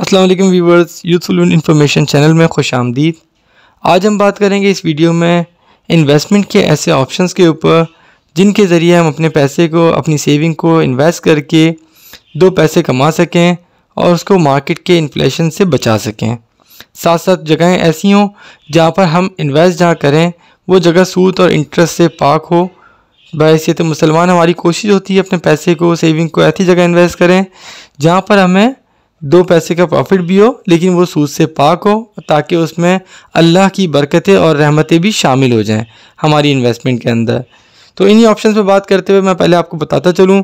Aslam viewers youthful information channel में खुश आमदीद आज हम बात करेंगे इस वीडियो में इन्वेस्टमेंट के ऐसे ऑप्शंस के ऊपर जिनके ज़रिए हम अपने पैसे को अपनी सेविंग को इन्वेस्ट करके दो पैसे कमा सकें और उसको मार्केट के इन्फ्लेशन से बचा सकें साथ साथ जगहें ऐसी हों जहाँ पर हम इन्वेस्ट जहाँ करें वो जगह सूद और इंटरेस्ट से पाक हो तो मुसलमान हमारी कोशिश होती है अपने पैसे को सेविंग को ऐसी जगह इन्वेस्ट करें जहाँ पर हमें दो पैसे का प्रॉफिट भी हो लेकिन वो सूद से पाक हो ताकि उसमें अल्लाह की बरकतें और रहमतें भी शामिल हो जाएं हमारी इन्वेस्टमेंट के अंदर तो इन्हीं ऑप्शन पर बात करते हुए मैं पहले आपको बताता चलूँ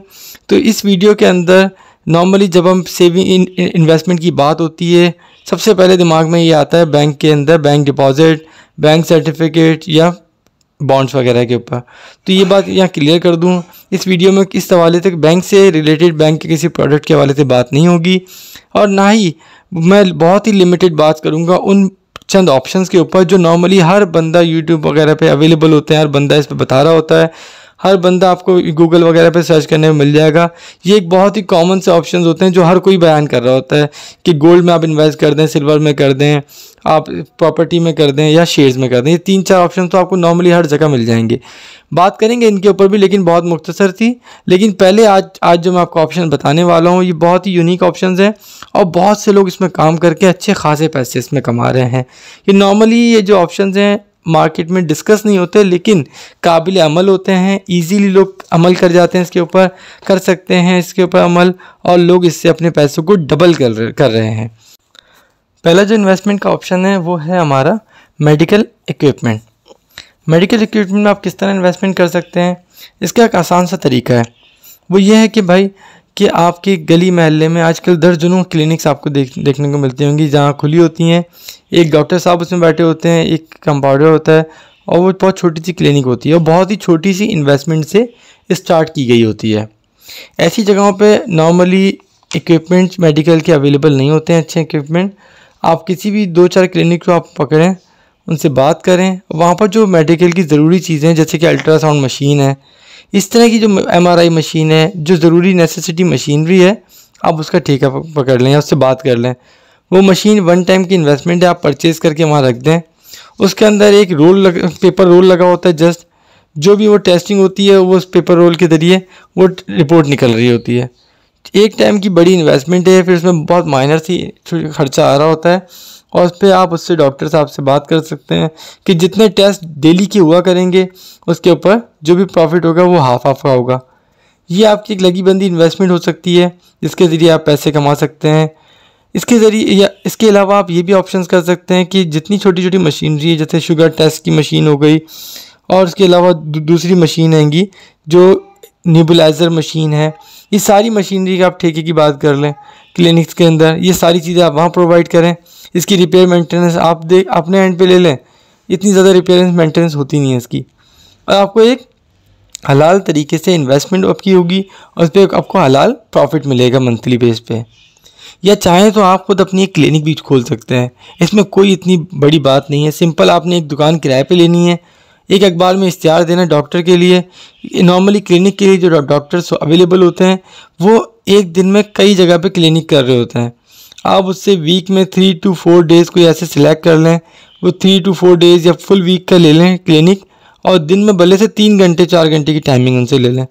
तो इस वीडियो के अंदर नॉर्मली जब हम सेविंग इन्वेस्टमेंट की बात होती है सबसे पहले दिमाग में ये आता है बैंक के अंदर बैंक डिपॉजिट बैंक सर्टिफिकेट या बॉन्ड्स वगैरह के ऊपर तो ये बात यहाँ क्लियर कर दूँ इस वीडियो में किस हवाले तक बैंक से रिलेटेड बैंक के किसी प्रोडक्ट के हवाले से बात नहीं होगी और ना ही मैं बहुत ही लिमिटेड बात करूँगा उन चंद ऑप्शंस के ऊपर जो नॉर्मली हर बंदा यूट्यूब वगैरह पे अवेलेबल होते हैं हर बंदा इस पर बता रहा होता है हर बंदा आपको गूगल वगैरह पे सर्च करने में मिल जाएगा ये एक बहुत ही कॉमन से ऑप्शन होते हैं जो हर कोई बयान कर रहा होता है कि गोल्ड में आप इन्वेस्ट कर दें सिल्वर में कर दें आप प्रॉपर्टी में कर दें या शेयर्स में कर दें ये तीन चार ऑप्शन तो आपको नॉर्मली हर जगह मिल जाएंगे बात करेंगे इनके ऊपर भी लेकिन बहुत मुख्तसर थी लेकिन पहले आज आज जो मैं आपको ऑप्शन बताने वाला हूँ ये बहुत ही यूनिक ऑप्शन हैं और बहुत से लोग इसमें काम करके अच्छे खासे पैसे इसमें कमा रहे हैं ये नॉर्मली ये जो ऑप्शन हैं मार्केट में डिस्कस नहीं होते लेकिन काबिल अमल होते हैं इजीली लोग अमल कर जाते हैं इसके ऊपर कर सकते हैं इसके ऊपर अमल और लोग इससे अपने पैसों को डबल कर कर रहे हैं पहला जो इन्वेस्टमेंट का ऑप्शन है वो है हमारा मेडिकल इक्विपमेंट मेडिकल इक्विपमेंट में आप किस तरह इन्वेस्टमेंट कर सकते हैं इसका एक आसान सा तरीका है वो ये है कि भाई कि आपके गली महल्ले में आजकल दर्जनों क्लिनिक्स आपको देख देखने को मिलती होंगी जहाँ खुली होती हैं एक डॉक्टर साहब उसमें बैठे होते हैं एक कंपाउंडर होता है और वो बहुत छोटी सी क्लिनिक होती है और बहुत ही छोटी सी इन्वेस्टमेंट से स्टार्ट की गई होती है ऐसी जगहों पर नॉर्मली इक्विपमेंट्स मेडिकल के अवेलेबल नहीं होते हैं अच्छे इक्विपमेंट आप किसी भी दो चार क्लिनिक को आप पकड़ें उनसे बात करें वहाँ पर जो मेडिकल की ज़रूरी चीज़ें जैसे कि अल्ट्रासाउंड मशीन है इस तरह की जो एम मशीन है जो ज़रूरी नेसेसिटी मशीनरी है आप उसका ठेका पकड़ लें या उससे बात कर लें वो मशीन वन टाइम की इन्वेस्टमेंट है आप परचेज़ करके वहाँ रख दें उसके अंदर एक रोल लग पेपर रोल लगा होता है जस्ट जो भी वो टेस्टिंग होती है वो उस पेपर रोल के ज़रिए वो रिपोर्ट निकल रही होती है एक टाइम की बड़ी इन्वेस्टमेंट है फिर उसमें बहुत माइनर सी खर्चा आ रहा होता है और फिर आप उससे डॉक्टर साहब से बात कर सकते हैं कि जितने टेस्ट डेली के हुआ करेंगे उसके ऊपर जो भी प्रॉफिट होगा वो हाफ हाफ का होगा ये आपकी एक लगी बंदी इन्वेस्टमेंट हो सकती है जिसके ज़रिए आप पैसे कमा सकते हैं इसके ज़रिए या इसके अलावा आप ये भी ऑप्शंस कर सकते हैं कि जितनी छोटी छोटी मशीनरी है जैसे शुगर टेस्ट की मशीन हो गई और उसके अलावा दूसरी मशीन आएंगी जो न्यूबलाइज़र मशीन है ये सारी मशीनरी का आप ठेके की बात कर लें क्लिनिक्स के अंदर ये सारी चीज़ें आप वहाँ प्रोवाइड करें इसकी रिपेयर मेंटेनेंस आप देख अपने एंड पे ले लें इतनी ज़्यादा रिपेयर मेंटेनेंस होती नहीं है इसकी और आपको एक हलाल तरीके से इन्वेस्टमेंट आपकी होगी और उस पर आपको हलाल प्रॉफिट मिलेगा मंथली बेस पे या चाहें तो आप खुद अपनी एक क्लिनिक भी खोल सकते हैं इसमें कोई इतनी बड़ी बात नहीं है सिंपल आपने एक दुकान किराए पर लेनी है एक अखबार में इश्तिहार देना डॉक्टर के लिए नॉर्मली क्लिनिक के लिए जो डॉक्टर्स अवेलेबल होते हैं वो एक दिन में कई जगह पे क्लिनिक कर रहे होते हैं आप उससे वीक में थ्री टू फोर डेज़ कोई ऐसे सिलेक्ट कर लें वो थ्री टू फोर डेज़ या फुल वीक का ले लें क्लिनिक और दिन में भले से तीन घंटे चार घंटे की टाइमिंग उनसे ले लें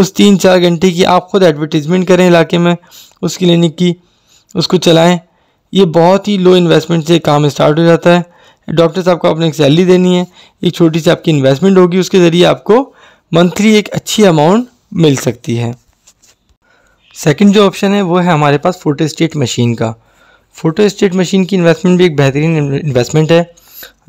उस तीन चार घंटे की आप खुद एडवर्टीज़मेंट करें इलाके में उस क्लिनिक की उसको चलाएं ये बहुत ही लो इन्वेस्टमेंट से काम स्टार्ट हो जाता है डॉक्टर साहब को आपने एक सैलरी देनी है एक छोटी सी आपकी इन्वेस्टमेंट होगी उसके ज़रिए आपको मंथली एक अच्छी अमाउंट मिल सकती है सेकंड जो ऑप्शन है वो है हमारे पास फोटो स्टेट मशीन का फोटो स्टेट मशीन की इन्वेस्टमेंट भी एक बेहतरीन इन्वेस्टमेंट है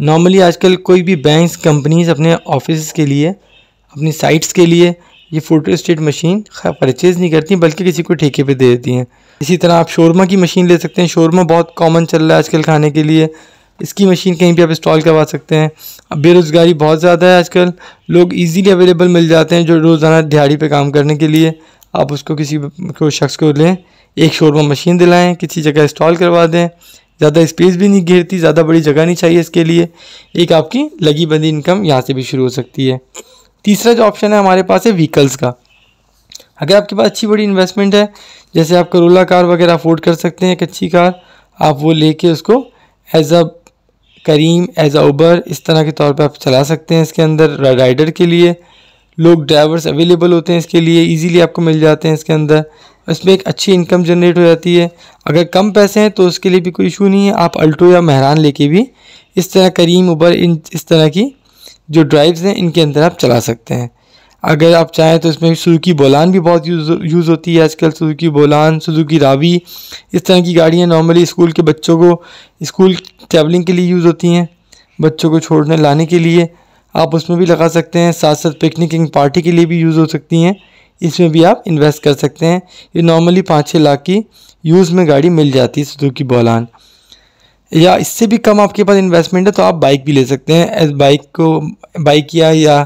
नॉर्मली आजकल कोई भी बैंक्स कंपनीज अपने ऑफिस के लिए अपनी साइट्स के लिए ये फोटो स्टेट मशीन परचेज़ नहीं करती बल्कि किसी को ठेके पे दे देती हैं इसी तरह आप शोरमा की मशीन ले सकते हैं शोरमा बहुत कॉमन चल रहा है आजकल खाने के लिए इसकी मशीन कहीं भी आप इंस्टॉल करवा सकते हैं अब बेरोज़गारी बहुत ज़्यादा है आजकल लोग इजीली अवेलेबल मिल जाते हैं जो रोज़ाना दिहाड़ी पे काम करने के लिए आप उसको किसी को शख्स को लें एक शोरमा मशीन दिलाएं किसी जगह इंस्टॉल करवा दें ज़्यादा स्पेस भी नहीं घेरती ज़्यादा बड़ी जगह नहीं चाहिए इसके लिए एक आपकी लगी बंदी इनकम यहाँ से भी शुरू हो सकती है तीसरा जो ऑप्शन है हमारे पास है व्हीकल्स का अगर आपके पास अच्छी बड़ी इन्वेस्टमेंट है जैसे आप करोला कार वगैरह अफोर्ड कर सकते हैं एक अच्छी कार आप वो लेके उसको as a Karim as a उबर इस तरह के तौर पे आप चला सकते हैं इसके अंदर राइडर के लिए लोग ड्राइवर्स अवेलेबल होते हैं इसके लिए इजीली आपको मिल जाते हैं इसके अंदर इसमें एक अच्छी इनकम जनरेट हो जाती है अगर कम पैसे हैं तो उसके लिए भी कोई इशू नहीं है आप अल्टो या महरान लेके भी इस तरह करीम उबर इन इस तरह की जो ड्राइव्स हैं इनके अंदर आप चला सकते हैं अगर आप चाहें तो इसमें सुजुकी बोलान भी बहुत यूज़ यूज़ होती है आजकल सुजुकी बोलान सुजुकी रावी इस तरह की गाड़ियाँ नॉर्मली स्कूल के बच्चों को स्कूल ट्रैवलिंग के लिए यूज़ होती हैं बच्चों को छोड़ने लाने के लिए आप उसमें भी लगा सकते हैं साथ साथ पिकनिकिंग पार्टी के लिए भी यूज़ हो सकती हैं इसमें भी आप इन्वेस्ट कर सकते हैं ये नॉर्मली पाँच छः लाख की यूज़ में गाड़ी मिल जाती है सुजुकी बोलान या इससे भी कम आपके पास इन्वेस्टमेंट है तो आप बाइक भी ले सकते हैं एज बाइक को बाइक या, या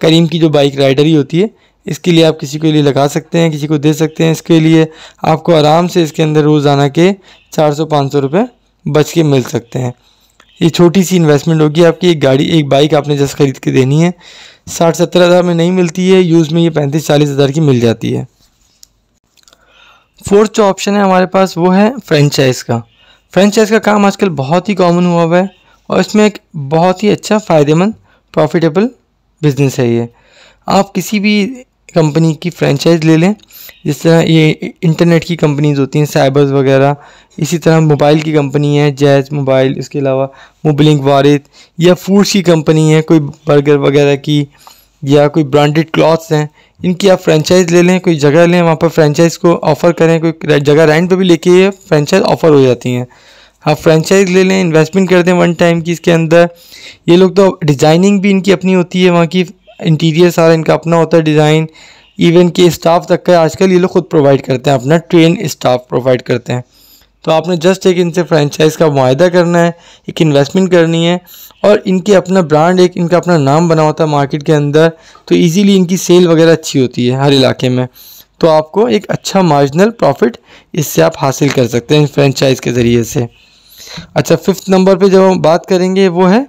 करीम की जो बाइक राइडर ही होती है इसके लिए आप किसी के लिए लगा सकते हैं किसी को दे सकते हैं इसके लिए आपको आराम से इसके अंदर रोज़ाना के चार सौ पाँच सौ रुपये बच के मिल सकते हैं ये छोटी सी इन्वेस्टमेंट होगी आपकी एक गाड़ी एक बाइक आपने जस्ट खरीद के देनी है साठ सत्तर हज़ार में नहीं मिलती है यूज़ में ये पैंतीस चालीस हज़ार की मिल जाती है फोर्थ जो ऑप्शन है हमारे पास वो है फ्रेंचाइज का फ्रेंचाइज का काम आजकल बहुत ही कॉमन हुआ हुआ है और इसमें एक बहुत ही अच्छा फ़ायदेमंद प्रॉफिटेबल बिजनेस है ये आप किसी भी कंपनी की फ्रेंचाइज ले लें जिस तरह ये इंटरनेट की कंपनीज होती हैं साइबर्स वगैरह इसी तरह मोबाइल की कंपनी है जैज मोबाइल इसके अलावा मोबलिंग वारिद या फूड्स की कंपनी है कोई बर्गर वगैरह की या कोई ब्रांडेड क्लॉथ्स हैं इनकी आप फ्रेंचाइज ले लें कोई जगह लें वहाँ पर फ्रेंचाइज़ को ऑफ़र करें कोई जगह रेंट पर भी लेके फ्रेंचाइज ऑफ़र हो जाती हैं आप फ्रेंचाइज ले लें इन्वेस्टमेंट कर दें वन टाइम की इसके अंदर ये लोग तो डिज़ाइनिंग भी इनकी अपनी होती है वहाँ की इंटीरियर सारा इनका अपना होता है डिज़ाइन इवन के स्टाफ तक का आजकल ये लोग खुद प्रोवाइड करते हैं अपना ट्रेन स्टाफ प्रोवाइड करते हैं तो आपने जस्ट एक इनसे फ्रेंचाइज का माहा करना है एक इन्वेस्टमेंट करनी है और इनके अपना ब्रांड एक इनका अपना नाम बना होता है मार्केट के अंदर तो इजीली इनकी सेल वगैरह अच्छी होती है हर इलाके में तो आपको एक अच्छा मार्जिनल प्रॉफिट इससे आप हासिल कर सकते हैं फ्रेंचाइज के ज़रिए से अच्छा फिफ्थ नंबर पे जब हम बात करेंगे वो है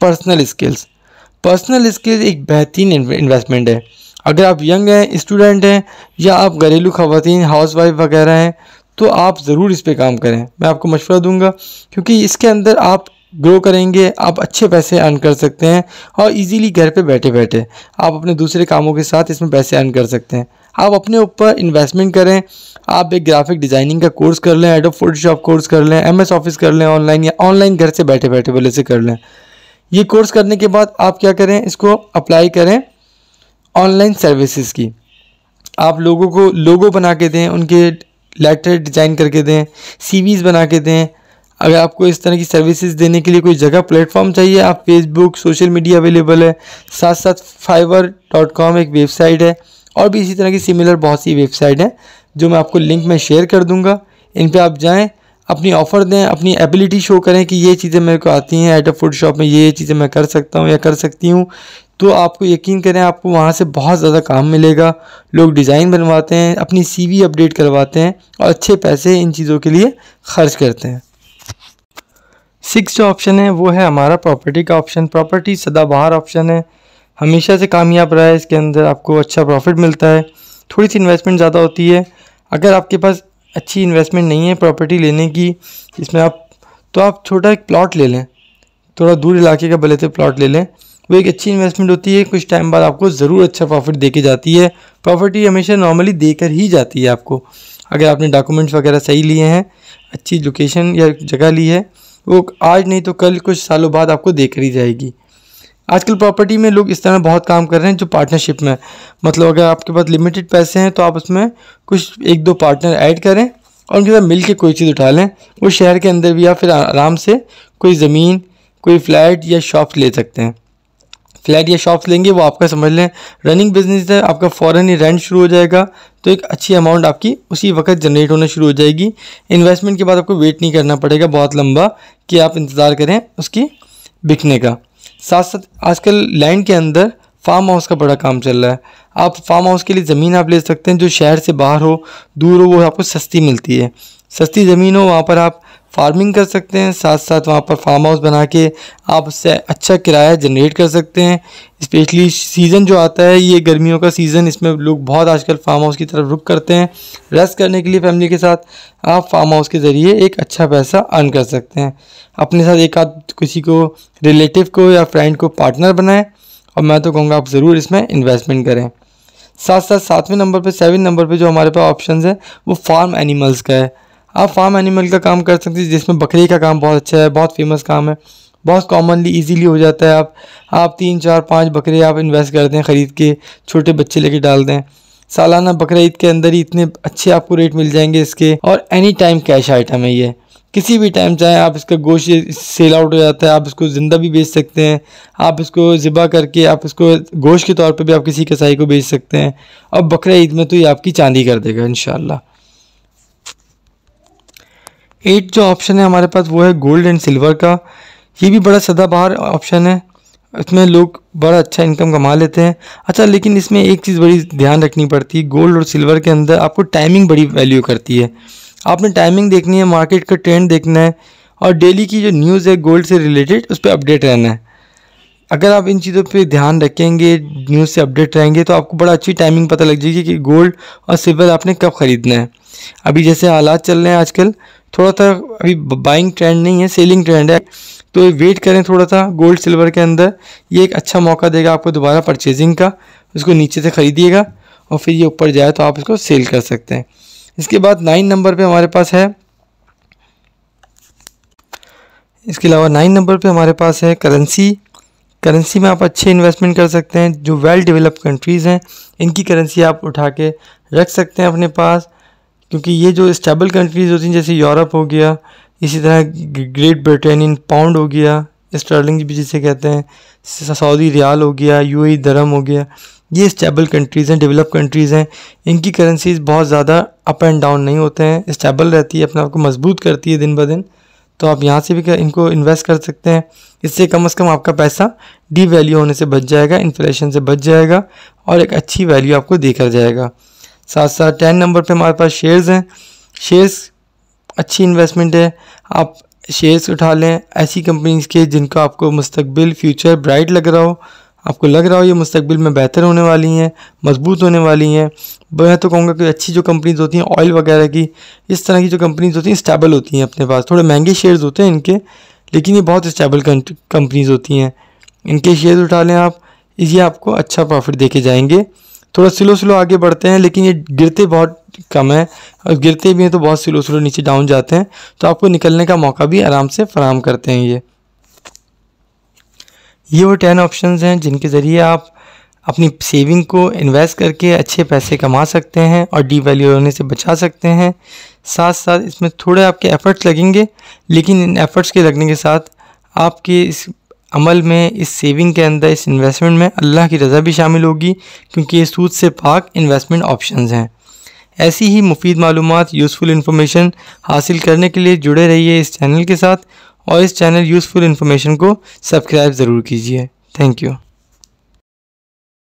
पर्सनल स्किल्स पर्सनल स्किल एक बेहतरीन इन्वेस्टमेंट है अगर आप यंग हैं स्टूडेंट हैं या आप घरेलू खवतिन हाउस वाइफ वगैरह हैं तो आप ज़रूर इस पर काम करें मैं आपको मशवरा दूंगा क्योंकि इसके अंदर आप ग्रो करेंगे आप अच्छे पैसे अर्न कर सकते हैं और इजीली घर पे बैठे बैठे आप अपने दूसरे कामों के साथ इसमें पैसे अर्न कर सकते हैं आप अपने ऊपर इन्वेस्टमेंट करें आप एक ग्राफिक डिज़ाइनिंग का कोर्स कर लें एडो फोटोशॉप कोर्स कर लें एम ऑफिस कर लें ऑनलाइन या ऑनलाइन घर से बैठे बैठे बोले से कर लें ये कोर्स करने के बाद आप क्या करें इसको अप्लाई करें ऑनलाइन सर्विसेज की आप लोगों को लोगो बना के दें उनके लेटर डिज़ाइन करके दें सीवीज़ बना के दें अगर आपको इस तरह की सर्विसेज देने के लिए कोई जगह प्लेटफॉर्म चाहिए आप फेसबुक सोशल मीडिया अवेलेबल है साथ साथ फाइवर डॉट कॉम एक वेबसाइट है और भी इसी तरह की सिमिलर बहुत सी वेबसाइट हैं जो मैं आपको लिंक में शेयर कर दूंगा इन पर आप जाएँ अपनी ऑफ़र दें अपनी एबिलिटी शो करें कि ये चीज़ें मेरे को आती हैं एट अ फूड शॉप में ये ये चीज़ें मैं कर सकता हूँ या कर सकती हूँ तो आपको यकीन करें आपको वहाँ से बहुत ज़्यादा काम मिलेगा लोग डिज़ाइन बनवाते हैं अपनी सीवी अपडेट करवाते हैं और अच्छे पैसे इन चीज़ों के लिए खर्च करते हैं सिक्स जो ऑप्शन है वो है हमारा प्रॉपर्टी का ऑप्शन प्रॉपर्टी सदाबहार ऑप्शन है हमेशा से कामयाब रहा है इसके अंदर आपको अच्छा प्रॉफिट मिलता है थोड़ी सी इन्वेस्टमेंट ज़्यादा होती है अगर आपके पास अच्छी इन्वेस्टमेंट नहीं है प्रॉपर्टी लेने की इसमें आप तो आप छोटा एक प्लॉट ले लें थोड़ा दूर इलाके का भले थे प्लॉट ले लें वो एक अच्छी इन्वेस्टमेंट होती है कुछ टाइम बाद आपको ज़रूर अच्छा प्रॉफिट दे के जाती है प्रॉपर्टी हमेशा नॉर्मली देकर ही जाती है आपको अगर आपने डॉक्यूमेंट्स वगैरह सही लिए हैं अच्छी लोकेशन या जगह ली है वो आज नहीं तो कल कुछ सालों बाद आपको देकर ही जाएगी आजकल प्रॉपर्टी में लोग इस तरह बहुत काम कर रहे हैं जो पार्टनरशिप में मतलब अगर आपके पास लिमिटेड पैसे हैं तो आप उसमें कुछ एक दो पार्टनर ऐड करें और उनके साथ मिल कोई चीज़ उठा लें वो शहर के अंदर भी या फिर आराम से कोई ज़मीन कोई फ्लैट या शॉप ले सकते हैं फ्लैट या शॉप्स लेंगे वो आपका समझ लें रनिंग बिजनेस है आपका फ़ौरन ही रेंट शुरू हो जाएगा तो एक अच्छी अमाउंट आपकी उसी वक्त जनरेट होना शुरू हो जाएगी इन्वेस्टमेंट के बाद आपको वेट नहीं करना पड़ेगा बहुत लंबा कि आप इंतज़ार करें उसकी बिकने का साथ साथ आजकल लैंड के अंदर फार्म हाउस का बड़ा काम चल रहा है आप फार्म हाउस के लिए ज़मीन आप ले सकते हैं जो शहर से बाहर हो दूर हो वो आपको सस्ती मिलती है सस्ती ज़मीन हो वहाँ पर आप फार्मिंग कर सकते हैं साथ साथ वहाँ पर फार्म हाउस बना के आप उससे अच्छा किराया जनरेट कर सकते हैं स्पेशली सीज़न जो आता है ये गर्मियों का सीज़न इसमें लोग बहुत आजकल फार्म हाउस की तरफ रुक करते हैं रेस्ट करने के लिए फैमिली के साथ आप फार्म हाउस के ज़रिए एक अच्छा पैसा अर्न कर सकते हैं अपने साथ एक आध किसी को रिलेटिव को या फ्रेंड को पार्टनर बनाएं और मैं तो कहूँगा आप ज़रूर इसमें इन्वेस्टमेंट करें साथ साथ सातवें नंबर पे सेवन नंबर पे जो हमारे पास ऑप्शंस है वो फार्म एनिमल्स का है आप फार्म एनिमल का काम कर सकते हैं जिसमें बकरी का काम बहुत अच्छा है बहुत फेमस काम है बहुत कॉमनली इजीली हो जाता है आप आप तीन चार पाँच बकरे आप इन्वेस्ट कर दें ख़रीद के छोटे बच्चे लेके डाल दें सालाना बकरा ईद के अंदर ही इतने अच्छे आपको रेट मिल जाएंगे इसके और एनी टाइम कैश आइटम है ये किसी भी टाइम चाहे आप इसका गोश्त सेल आउट हो जाता है आप इसको ज़िंदा भी बेच सकते हैं आप इसको ज़िबा करके आप इसको गोश्त के तौर पे भी आप किसी कसाई को बेच सकते हैं और बकरा ईद में तो ये आपकी चांदी कर देगा इन एट जो ऑप्शन है हमारे पास वो है गोल्ड एंड सिल्वर का ये भी बड़ा सदाबहार ऑप्शन है इसमें लोग बड़ा अच्छा इनकम कमा लेते हैं अच्छा लेकिन इसमें एक चीज़ बड़ी ध्यान रखनी पड़ती है गोल्ड और सिल्वर के अंदर आपको टाइमिंग बड़ी वैल्यू करती है आपने टाइमिंग देखनी है मार्केट का ट्रेंड देखना है और डेली की जो न्यूज़ है गोल्ड से रिलेटेड उस पर अपडेट रहना है अगर आप इन चीज़ों पर ध्यान रखेंगे न्यूज़ से अपडेट रहेंगे तो आपको बड़ा अच्छी टाइमिंग पता लग जाएगी कि गोल्ड और सिल्वर आपने कब ख़रीदना है अभी जैसे हालात चल रहे हैं आजकल थोड़ा सा अभी बाइंग ट्रेंड नहीं है सेलिंग ट्रेंड है तो वेट करें थोड़ा सा गोल्ड सिल्वर के अंदर ये एक अच्छा मौका देगा आपको दोबारा परचेजिंग का उसको नीचे से ख़रीदिएगा और फिर ये ऊपर जाए तो आप इसको सेल कर सकते हैं इसके बाद नाइन नंबर पे हमारे पास है इसके अलावा नाइन नंबर पे हमारे पास है करेंसी करेंसी में आप अच्छे इन्वेस्टमेंट कर सकते हैं जो वेल डेवलप कंट्रीज़ हैं इनकी करेंसी आप उठा के रख सकते हैं अपने पास क्योंकि ये जो स्टेबल कंट्रीज़ होती हैं जैसे यूरोप हो गया इसी तरह ग्रेट ब्रिटेन इन पाउंड हो गया स्टर्लिंग भी जिसे कहते हैं सऊदी रियाल हो गया ए दरम e हो गया ये स्टेबल कंट्रीज़ हैं डेवलप कंट्रीज़ हैं इनकी करेंसीज बहुत ज़्यादा अप एंड डाउन नहीं होते हैं स्टेबल रहती है अपने आप को मजबूत करती है दिन ब दिन तो आप यहाँ से भी कर, इनको इन्वेस्ट कर सकते हैं इससे कम अज़ कम आपका पैसा डी वैल्यू होने से बच जाएगा इन्फ्लेशन से बच जाएगा और एक अच्छी वैल्यू आपको देकर जाएगा साथ साथ टेन नंबर पे हमारे पास शेयर्स हैं शेयर्स अच्छी इन्वेस्टमेंट है आप शेयर्स उठा लें ऐसी कंपनीज़ के जिनका आपको मुस्तबिल फ्यूचर ब्राइट लग रहा हो आपको लग रहा हो ये मुस्तबिल में बेहतर होने वाली हैं मजबूत होने वाली हैं मैं तो कहूँगा कि अच्छी जो कंपनीज होती हैं ऑयल वगैरह की इस तरह की जो कंपनीज होती हैं स्टेबल होती हैं अपने पास थोड़े महंगे शेयर्स होते हैं इनके लेकिन ये बहुत स्टेबल कंपनीज होती हैं इनके शेयर्स उठा लें आप ये आपको अच्छा प्रॉफिट दे के जाएंगे थोड़ा स्लो स्लो आगे बढ़ते हैं लेकिन ये गिरते बहुत कम है और गिरते भी हैं तो बहुत स्लो स्लो नीचे डाउन जाते हैं तो आपको निकलने का मौका भी आराम से फराम करते हैं ये ये वो टेन ऑप्शन हैं जिनके ज़रिए आप अपनी सेविंग को इन्वेस्ट करके अच्छे पैसे कमा सकते हैं और डी वैल्यू होने से बचा सकते हैं साथ साथ इसमें थोड़े आपके एफ़र्ट्स लगेंगे लेकिन इन एफ़र्ट्स के लगने के साथ आपके इस अमल में इस सेविंग के अंदर इस इन्वेस्टमेंट में अल्लाह की रज़ा भी शामिल होगी क्योंकि ये सूद से पाक इन्वेस्टमेंट ऑप्शन हैं ऐसी ही मुफीद मालूम यूज़फुल इन्फॉर्मेशन हासिल करने के लिए जुड़े रहिए इस चैनल के साथ और इस चैनल यूज़फुल इन्फॉर्मेशन को सब्सक्राइब ज़रूर कीजिए थैंक यू